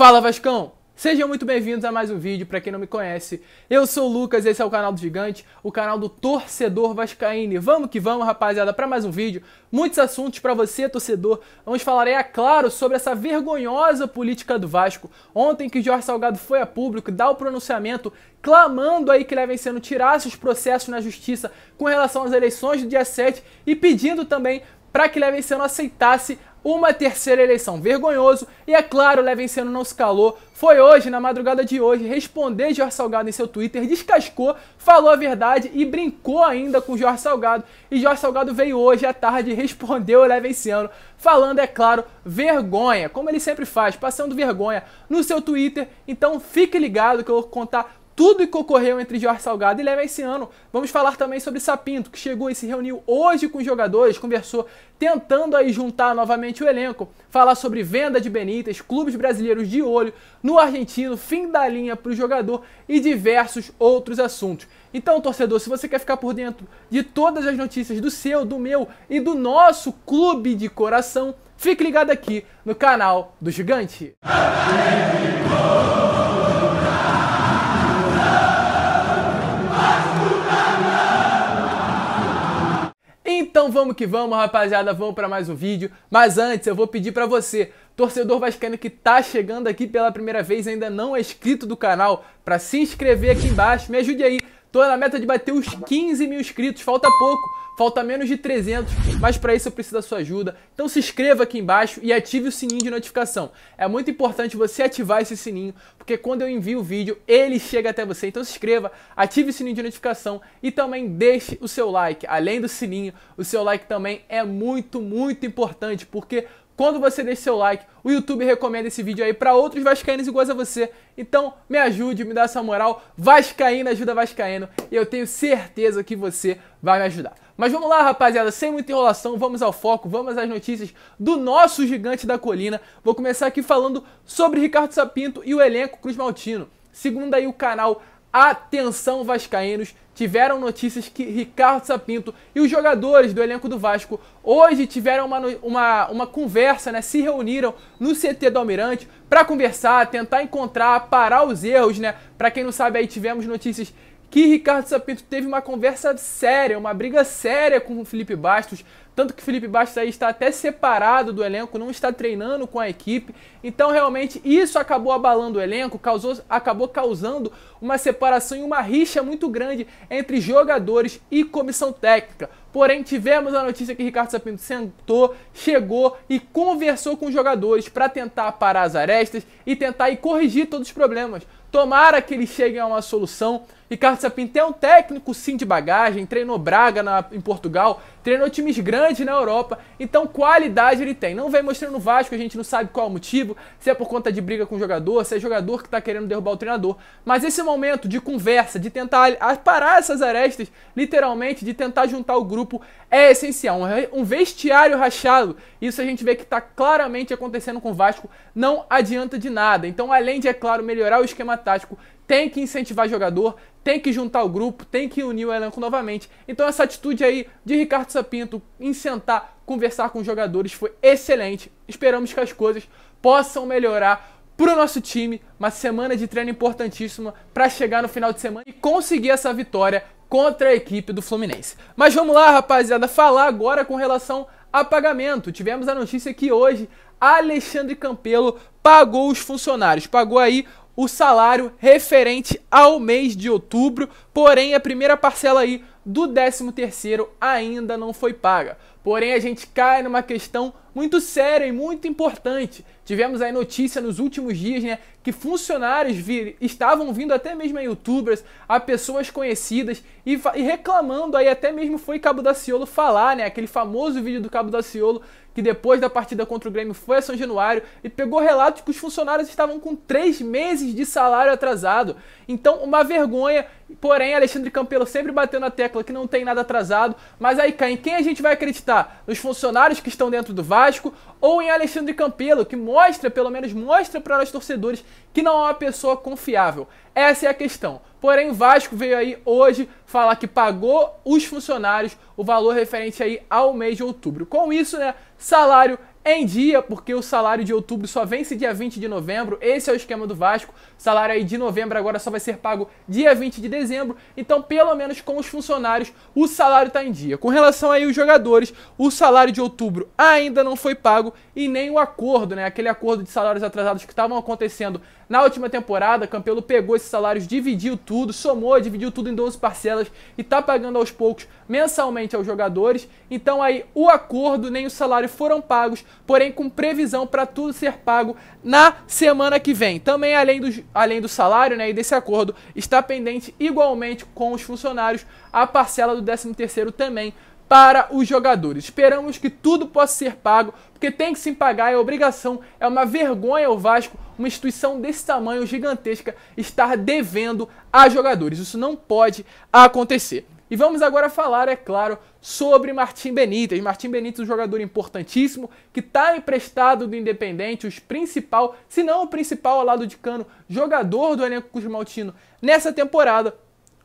Fala Vascão! Sejam muito bem-vindos a mais um vídeo, para quem não me conhece, eu sou o Lucas, esse é o canal do Gigante, o canal do torcedor vascaíno. vamos que vamos, rapaziada, para mais um vídeo, muitos assuntos para você, torcedor. Vamos falar, é claro, sobre essa vergonhosa política do Vasco. Ontem que Jorge Salgado foi a público dá o pronunciamento clamando aí que levem sendo tirasse os processos na justiça com relação às eleições do dia 7 e pedindo também para que Levenciano aceitasse uma terceira eleição. Vergonhoso e, é claro, levem sendo se calou. Foi hoje, na madrugada de hoje, responder Jorge Salgado em seu Twitter, descascou, falou a verdade e brincou ainda com Jorge Salgado. E Jorge Salgado veio hoje à tarde e respondeu Levenciano, falando, é claro, vergonha, como ele sempre faz, passando vergonha no seu Twitter. Então fique ligado que eu vou contar tudo o que ocorreu entre Jorge Salgado e Leva esse ano. Vamos falar também sobre Sapinto, que chegou e se reuniu hoje com os jogadores, conversou tentando aí juntar novamente o elenco, falar sobre venda de Benítez, clubes brasileiros de olho no argentino, fim da linha para o jogador e diversos outros assuntos. Então, torcedor, se você quer ficar por dentro de todas as notícias do seu, do meu e do nosso clube de coração, fique ligado aqui no canal do Gigante. Então vamos que vamos, rapaziada, vamos para mais um vídeo. Mas antes, eu vou pedir para você, torcedor vascaíno que tá chegando aqui pela primeira vez, ainda não é inscrito do canal, para se inscrever aqui embaixo. Me ajude aí Tô na meta de bater os 15 mil inscritos, falta pouco, falta menos de 300, mas para isso eu preciso da sua ajuda. Então se inscreva aqui embaixo e ative o sininho de notificação. É muito importante você ativar esse sininho, porque quando eu envio o vídeo, ele chega até você. Então se inscreva, ative o sininho de notificação e também deixe o seu like. Além do sininho, o seu like também é muito, muito importante, porque quando você deixa seu like, o YouTube recomenda esse vídeo aí para outros vascaínos iguais a você. Então, me ajude, me dá essa moral. Vascaíno ajuda vascaíno. E eu tenho certeza que você vai me ajudar. Mas vamos lá, rapaziada, sem muita enrolação, vamos ao foco, vamos às notícias do nosso gigante da colina. Vou começar aqui falando sobre Ricardo Sapinto e o elenco Cruz Maltino. Segundo aí o canal Atenção vascaínos, tiveram notícias que Ricardo Sapinto e os jogadores do elenco do Vasco hoje tiveram uma, uma, uma conversa, né? Se reuniram no CT do Almirante para conversar, tentar encontrar, parar os erros, né? Para quem não sabe aí tivemos notícias que Ricardo Sapinto teve uma conversa séria, uma briga séria com o Felipe Bastos tanto que Felipe Bastos aí está até separado do elenco, não está treinando com a equipe. Então, realmente, isso acabou abalando o elenco, causou, acabou causando uma separação e uma rixa muito grande entre jogadores e comissão técnica. Porém, tivemos a notícia que Ricardo Sapinto sentou, chegou e conversou com os jogadores para tentar parar as arestas e tentar e corrigir todos os problemas. Tomara que eles cheguem a uma solução Ricardo Sapinto é um técnico sim de bagagem, treinou Braga na, em Portugal, treinou times grandes na Europa, então qualidade ele tem. Não vem mostrando o Vasco, a gente não sabe qual é o motivo, se é por conta de briga com o jogador, se é jogador que está querendo derrubar o treinador. Mas esse momento de conversa, de tentar parar essas arestas, literalmente, de tentar juntar o grupo, é essencial. Um vestiário rachado, isso a gente vê que está claramente acontecendo com o Vasco, não adianta de nada. Então, além de, é claro, melhorar o esquema tático, tem que incentivar jogador, tem que juntar o grupo, tem que unir o elenco novamente. Então essa atitude aí de Ricardo Sapinto em sentar, conversar com os jogadores foi excelente. Esperamos que as coisas possam melhorar para o nosso time, uma semana de treino importantíssima para chegar no final de semana e conseguir essa vitória contra a equipe do Fluminense. Mas vamos lá, rapaziada, falar agora com relação a pagamento. Tivemos a notícia que hoje Alexandre Campelo pagou os funcionários, pagou aí o salário referente ao mês de outubro, porém a primeira parcela aí do 13º ainda não foi paga. Porém a gente cai numa questão muito séria e muito importante. Tivemos aí notícia nos últimos dias, né, que funcionários vir, estavam vindo até mesmo a youtubers, a pessoas conhecidas e, e reclamando aí até mesmo foi Cabo da ciolo falar, né, aquele famoso vídeo do Cabo da ciolo que depois da partida contra o Grêmio foi a São Januário e pegou relatos que os funcionários estavam com três meses de salário atrasado. Então, uma vergonha. Porém, Alexandre Campelo sempre bateu na tecla que não tem nada atrasado. Mas aí, em quem a gente vai acreditar? Nos funcionários que estão dentro do Vasco ou em Alexandre Campelo, que mostra, pelo menos mostra para nós torcedores, que não é uma pessoa confiável? Essa é a questão. Porém, Vasco veio aí hoje falar que pagou os funcionários o valor referente aí ao mês de outubro. Com isso, né, salário em dia, porque o salário de outubro só vence dia 20 de novembro. Esse é o esquema do Vasco. O salário aí de novembro agora só vai ser pago dia 20 de dezembro. Então, pelo menos com os funcionários, o salário está em dia. Com relação aí aos jogadores, o salário de outubro ainda não foi pago e nem o acordo, né? Aquele acordo de salários atrasados que estavam acontecendo na última temporada. Campelo pegou esses salários, dividiu tudo, somou, dividiu tudo em 12 parcelas e tá pagando aos poucos mensalmente aos jogadores. Então aí o acordo nem o salário foram pagos porém com previsão para tudo ser pago na semana que vem. Também além do, além do salário né, e desse acordo, está pendente igualmente com os funcionários a parcela do 13º também para os jogadores. Esperamos que tudo possa ser pago, porque tem que se pagar, é obrigação, é uma vergonha o Vasco, uma instituição desse tamanho gigantesca, estar devendo a jogadores. Isso não pode acontecer. E vamos agora falar, é claro, sobre Martim Benítez. Martim Benítez, um jogador importantíssimo que está emprestado do Independente, os principal, se não o principal ao lado de Cano, jogador do elenco Cusmaltino nessa temporada.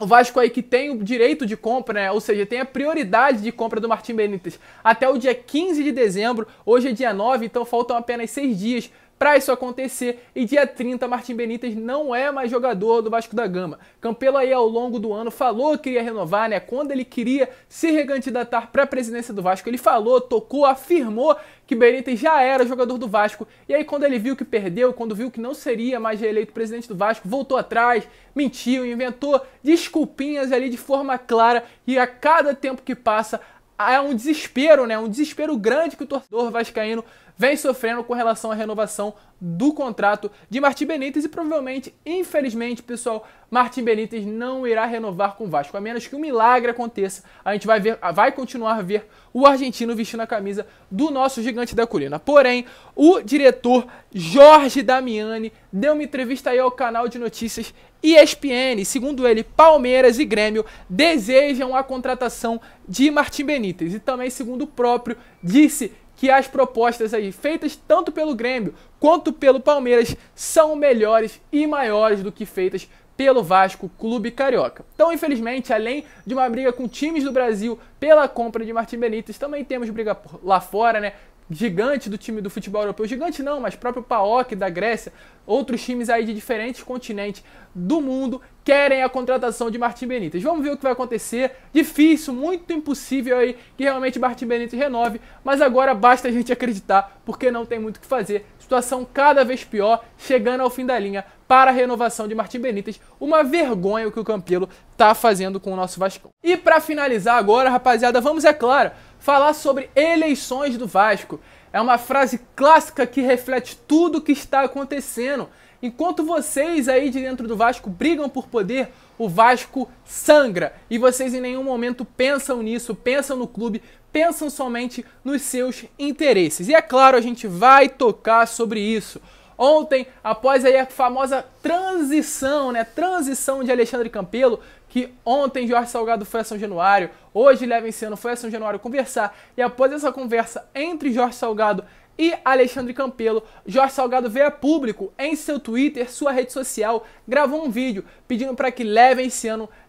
O Vasco aí que tem o direito de compra, né? ou seja, tem a prioridade de compra do Martim Benítez até o dia 15 de dezembro. Hoje é dia 9, então faltam apenas seis dias para isso acontecer. E dia 30, Martin Benítez não é mais jogador do Vasco da Gama. Campelo aí ao longo do ano falou que queria renovar, né? Quando ele queria se recandidatar para a presidência do Vasco, ele falou, tocou, afirmou que Benítez já era jogador do Vasco. E aí quando ele viu que perdeu, quando viu que não seria mais reeleito presidente do Vasco, voltou atrás, mentiu, inventou desculpinhas ali de forma clara e a cada tempo que passa é um desespero, né? Um desespero grande que o torcedor vascaíno vem sofrendo com relação à renovação do contrato de Martim Benítez e provavelmente, infelizmente, pessoal, Martim Benítez não irá renovar com o Vasco, a menos que um milagre aconteça. A gente vai ver, vai continuar a ver o argentino vestindo a camisa do nosso gigante da colina. Porém, o diretor Jorge Damiani deu uma entrevista aí ao canal de notícias ESPN, segundo ele, Palmeiras e Grêmio desejam a contratação de Martim Benítez e também, segundo o próprio, disse que as propostas aí feitas tanto pelo Grêmio quanto pelo Palmeiras são melhores e maiores do que feitas pelo Vasco Clube Carioca. Então, infelizmente, além de uma briga com times do Brasil pela compra de Martim Benítez, também temos briga lá fora, né? gigante do time do futebol europeu, gigante não, mas próprio PAOK da Grécia, outros times aí de diferentes continentes do mundo querem a contratação de Martin Benítez. Vamos ver o que vai acontecer. Difícil, muito impossível aí que realmente Martin Benítez renove, mas agora basta a gente acreditar, porque não tem muito o que fazer. Situação cada vez pior, chegando ao fim da linha para a renovação de Martin Benítez. Uma vergonha o que o Campelo tá fazendo com o nosso Vascão. E para finalizar agora, rapaziada, vamos é claro falar sobre eleições do Vasco. É uma frase clássica que reflete tudo o que está acontecendo. Enquanto vocês aí de dentro do Vasco brigam por poder, o Vasco sangra. E vocês em nenhum momento pensam nisso, pensam no clube, pensam somente nos seus interesses. E é claro, a gente vai tocar sobre isso. Ontem, após aí a famosa transição, né? Transição de Alexandre Campelo, que ontem Jorge Salgado foi a São Januário, hoje Leva é Enciano foi a São Januário conversar, e após essa conversa entre Jorge Salgado e Alexandre Campelo, Jorge Salgado veio a público em seu Twitter, sua rede social, gravou um vídeo pedindo para que Leve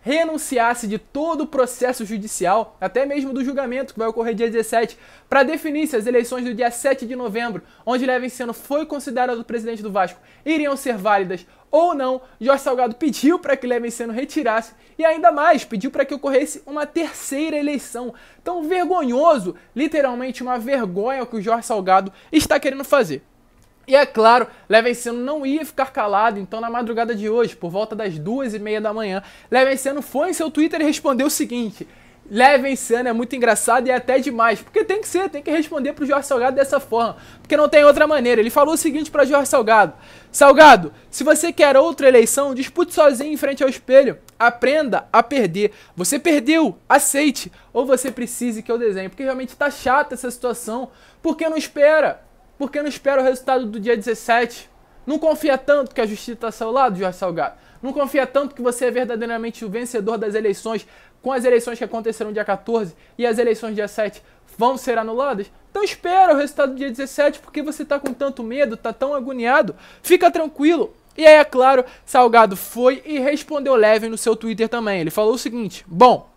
renunciasse de todo o processo judicial, até mesmo do julgamento que vai ocorrer dia 17, para definir se as eleições do dia 7 de novembro, onde Leve esse foi considerado presidente do Vasco, iriam ser válidas ou não, Jorge Salgado pediu para que Levi Seno retirasse e ainda mais, pediu para que ocorresse uma terceira eleição. Tão vergonhoso, literalmente uma vergonha o que o Jorge Salgado está querendo fazer. E é claro, Levenceno não ia ficar calado, então na madrugada de hoje, por volta das duas e meia da manhã, Levenceno foi em seu Twitter e respondeu o seguinte: Levem em cena, é muito engraçado e é até demais. Porque tem que ser, tem que responder pro Jorge Salgado dessa forma. Porque não tem outra maneira. Ele falou o seguinte para Jorge Salgado: Salgado, se você quer outra eleição, dispute sozinho em frente ao espelho. Aprenda a perder. Você perdeu, aceite. Ou você precise que eu desenhe. Porque realmente tá chata essa situação. Porque não espera? Porque não espera o resultado do dia 17? Não confia tanto que a justiça está ao seu lado, Jorge Salgado. Não confia tanto que você é verdadeiramente o vencedor das eleições com as eleições que aconteceram dia 14 e as eleições dia 7 vão ser anuladas? Então espera o resultado do dia 17, porque você tá com tanto medo, tá tão agoniado. Fica tranquilo. E aí, é claro, Salgado foi e respondeu Levin no seu Twitter também. Ele falou o seguinte: Bom,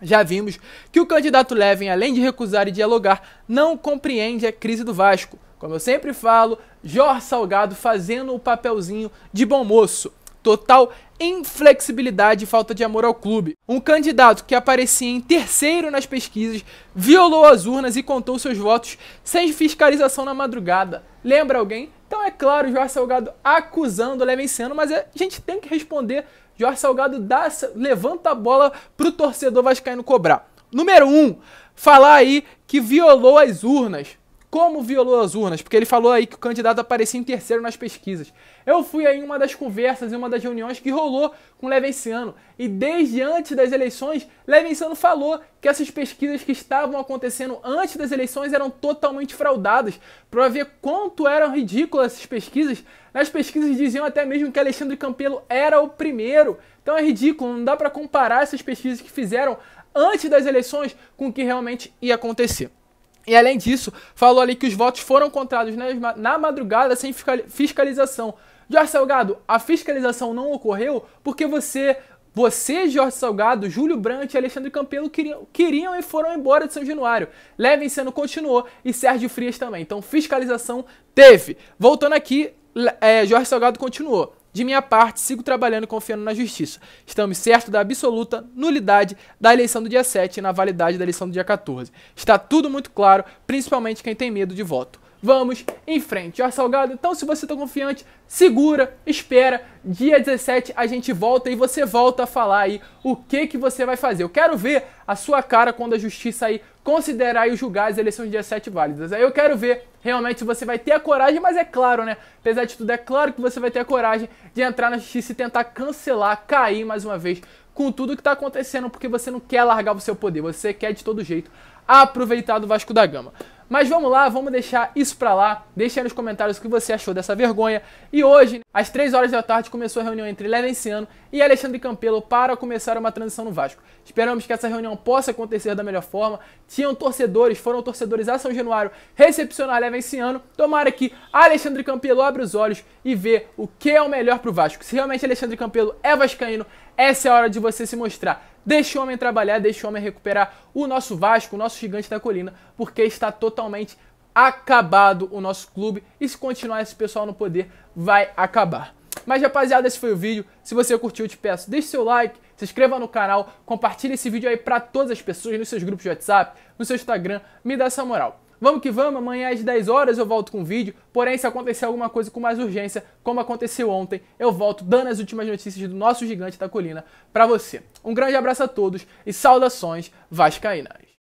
já vimos que o candidato Levin, além de recusar e dialogar, não compreende a crise do Vasco. Como eu sempre falo, Jorge Salgado fazendo o papelzinho de bom moço total inflexibilidade e falta de amor ao clube. Um candidato que aparecia em terceiro nas pesquisas violou as urnas e contou seus votos sem fiscalização na madrugada. Lembra alguém? Então é claro, Jorge Salgado acusando Levenciano, mas a gente tem que responder. Jorge Salgado dá, levanta a bola pro torcedor vascaíno cobrar. Número 1, um, falar aí que violou as urnas como violou as urnas, porque ele falou aí que o candidato aparecia em terceiro nas pesquisas. Eu fui aí em uma das conversas, em uma das reuniões que rolou com Levenciano, e desde antes das eleições, Levenciano falou que essas pesquisas que estavam acontecendo antes das eleições eram totalmente fraudadas, para ver quanto eram ridículas essas pesquisas. Nas pesquisas diziam até mesmo que Alexandre Campelo era o primeiro. Então é ridículo, não dá para comparar essas pesquisas que fizeram antes das eleições com o que realmente ia acontecer. E além disso, falou ali que os votos foram contados na madrugada sem fiscalização. Jorge Salgado, a fiscalização não ocorreu porque você, você, Jorge Salgado, Júlio Brandt e Alexandre Campelo queriam, queriam e foram embora de São Januário. Levin sendo continuou e Sérgio Frias também. Então, fiscalização teve. Voltando aqui, é, Jorge Salgado continuou. De minha parte, sigo trabalhando e confiando na justiça. Estamos certos da absoluta nulidade da eleição do dia 7 e na validade da eleição do dia 14. Está tudo muito claro, principalmente quem tem medo de voto. Vamos em frente. Jorge Salgado, então se você está confiante, segura, espera. Dia 17 a gente volta e você volta a falar aí o que, que você vai fazer. Eu quero ver a sua cara quando a justiça aí considerar e julgar as eleições de dia 7 válidas. Aí eu quero ver realmente se você vai ter a coragem, mas é claro, né? Apesar de tudo, é claro que você vai ter a coragem de entrar na justiça e tentar cancelar, cair mais uma vez com tudo que está acontecendo, porque você não quer largar o seu poder, você quer de todo jeito aproveitar do Vasco da Gama. Mas vamos lá, vamos deixar isso pra lá. Deixa aí nos comentários o que você achou dessa vergonha. E hoje, às 3 horas da tarde, começou a reunião entre Levenciano e Alexandre Campelo para começar uma transição no Vasco. Esperamos que essa reunião possa acontecer da melhor forma. Tinham torcedores, foram torcedores a São Januário recepcionar Levenciano. Tomara que Alexandre Campelo abra os olhos e vê o que é o melhor pro Vasco. Se realmente Alexandre Campelo é vascaíno, essa é a hora de você se mostrar. Deixe o homem trabalhar, deixe o homem recuperar o nosso Vasco, o nosso gigante da colina, porque está totalmente acabado o nosso clube e se continuar esse pessoal no poder, vai acabar. Mas rapaziada, esse foi o vídeo. Se você curtiu, eu te peço, deixe seu like, se inscreva no canal, compartilhe esse vídeo aí para todas as pessoas, nos seus grupos de WhatsApp, no seu Instagram, me dá essa moral. Vamos que vamos, amanhã às 10 horas eu volto com o vídeo. Porém, se acontecer alguma coisa com mais urgência, como aconteceu ontem, eu volto dando as últimas notícias do nosso gigante da colina para você. Um grande abraço a todos e saudações vascaínas.